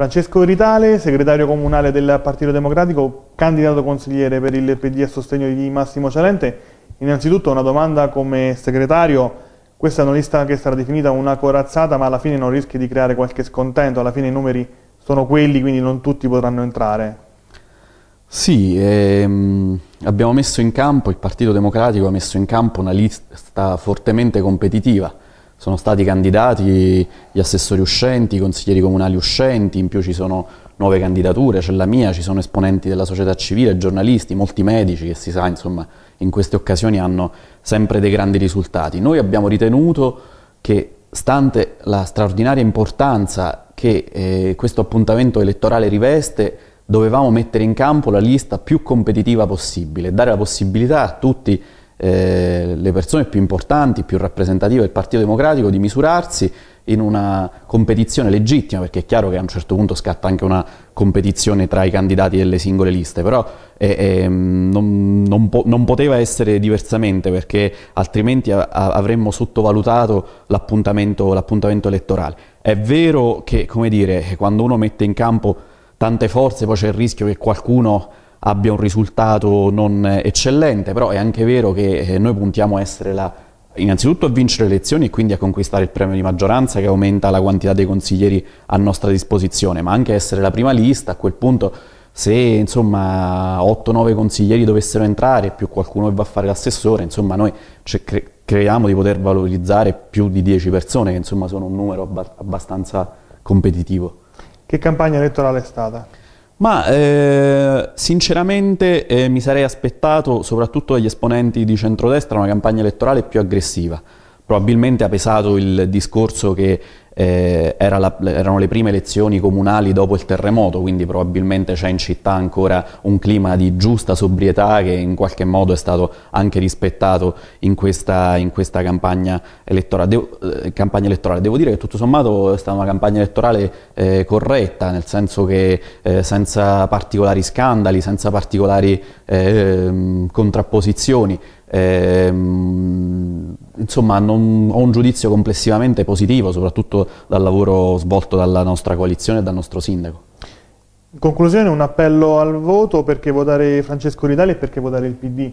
Francesco Ritale, segretario comunale del Partito Democratico, candidato consigliere per il PD a sostegno di Massimo Cialente. Innanzitutto una domanda come segretario, questa è una lista che sarà definita una corazzata ma alla fine non rischi di creare qualche scontento, alla fine i numeri sono quelli quindi non tutti potranno entrare. Sì, ehm, abbiamo messo in campo, il Partito Democratico ha messo in campo una lista fortemente competitiva sono stati candidati gli assessori uscenti, i consiglieri comunali uscenti, in più ci sono nuove candidature, c'è la mia, ci sono esponenti della società civile, giornalisti, molti medici che si sa, insomma, in queste occasioni hanno sempre dei grandi risultati. Noi abbiamo ritenuto che, stante la straordinaria importanza che eh, questo appuntamento elettorale riveste, dovevamo mettere in campo la lista più competitiva possibile, dare la possibilità a tutti i eh, le persone più importanti, più rappresentative del Partito Democratico di misurarsi in una competizione legittima, perché è chiaro che a un certo punto scatta anche una competizione tra i candidati delle singole liste, però eh, eh, non, non, po- non, poteva essere diversamente, perché altrimenti a- a- avremmo sottovalutato l'appuntamento, l'appuntamento, elettorale. È vero che, come dire, quando uno mette in campo tante forze, poi c'è il rischio che qualcuno abbia un risultato non eccellente, però è anche vero che eh, noi puntiamo a essere la innanzitutto a vincere le elezioni e quindi a conquistare il premio di maggioranza che aumenta la quantità dei consiglieri a nostra disposizione, ma anche essere la prima lista, a quel punto se insomma 8-9 consiglieri dovessero entrare più qualcuno che va a fare l'assessore, insomma noi cre- creiamo di poter valorizzare più di 10 persone che insomma sono un numero abbastanza competitivo. Che campagna elettorale è stata? Ma eh, sinceramente eh, mi sarei aspettato, soprattutto dagli esponenti di centrodestra, una campagna elettorale più aggressiva. Probabilmente ha pesato il discorso che eh, era la, erano le prime elezioni comunali dopo il terremoto, quindi probabilmente c'è in città ancora un clima di giusta sobrietà che in qualche modo è stato anche rispettato in questa, in questa campagna, elettorale. Devo, eh, campagna, elettorale. Devo dire che tutto sommato è stata una campagna elettorale eh, corretta, nel senso che eh, senza particolari scandali, senza particolari ehm, contrapposizioni. Ehm, insomma non, ho un giudizio complessivamente positivo, soprattutto dal lavoro svolto dalla nostra coalizione e dal nostro sindaco. In conclusione un appello al voto perché votare Francesco Ridali e perché votare il PD?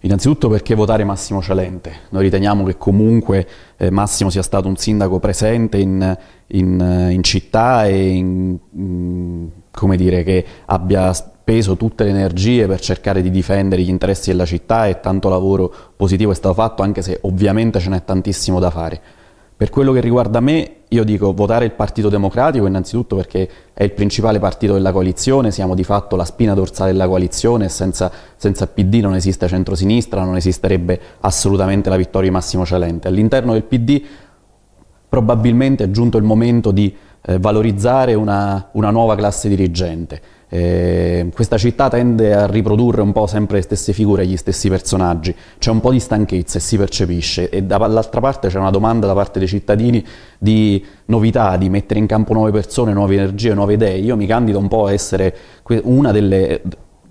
Innanzitutto perché votare Massimo Cialente? Noi riteniamo che comunque eh, Massimo sia stato un sindaco presente in, in, eh, in città e in, mm, dire, che abbia speso tutte le energie per cercare di difendere gli interessi della città e tanto lavoro positivo è stato fatto, anche se ovviamente ce n'è tantissimo da fare. Per quello che riguarda me, io dico votare il Partito Democratico innanzitutto perché è il principale partito della coalizione, siamo di fatto la spina dorsale della coalizione, senza, senza PD non esiste centrosinistra, non esisterebbe assolutamente la vittoria di Massimo Celente. All'interno del PD probabilmente è giunto il momento di eh, valorizzare una, una nuova classe dirigente eh, questa città tende a riprodurre un po' sempre le stesse figure, gli stessi personaggi, c'è un po' di stanchezza e si percepisce e dall'altra parte c'è una domanda da parte dei cittadini di novità, di mettere in campo nuove persone, nuove energie, nuove idee. Io mi candido un po' a essere una delle,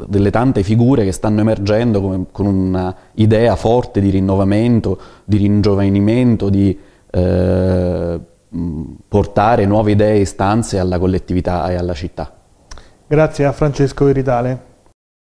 delle tante figure che stanno emergendo con, con un'idea forte di rinnovamento, di ringiovanimento, di... Eh, portare nuove idee e istanze alla collettività e alla città. Grazie a Francesco Iridale.